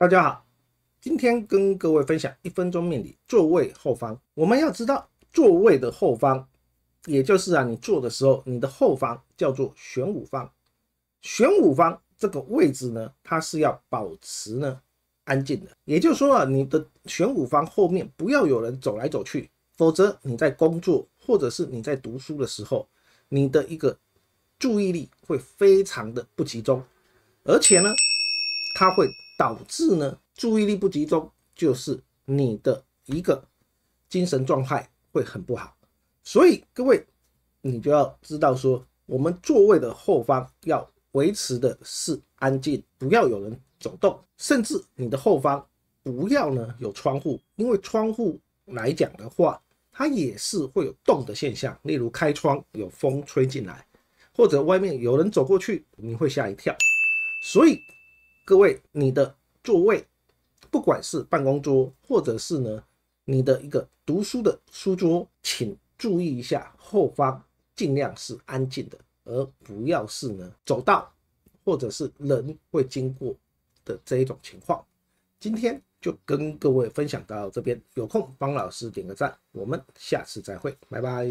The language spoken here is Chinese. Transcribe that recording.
大家好，今天跟各位分享一分钟命理座位后方。我们要知道座位的后方，也就是啊，你坐的时候，你的后方叫做玄武方。玄武方这个位置呢，它是要保持呢安静的。也就是说啊，你的玄武方后面不要有人走来走去，否则你在工作或者是你在读书的时候，你的一个注意力会非常的不集中，而且呢，它会。导致呢注意力不集中，就是你的一个精神状态会很不好。所以各位，你就要知道说，我们座位的后方要维持的是安静，不要有人走动，甚至你的后方不要呢有窗户，因为窗户来讲的话，它也是会有动的现象，例如开窗有风吹进来，或者外面有人走过去，你会吓一跳。所以。各位，你的座位，不管是办公桌，或者是呢，你的一个读书的书桌，请注意一下后方尽量是安静的，而不要是呢走道，或者是人会经过的这一种情况。今天就跟各位分享到这边，有空帮老师点个赞，我们下次再会，拜拜。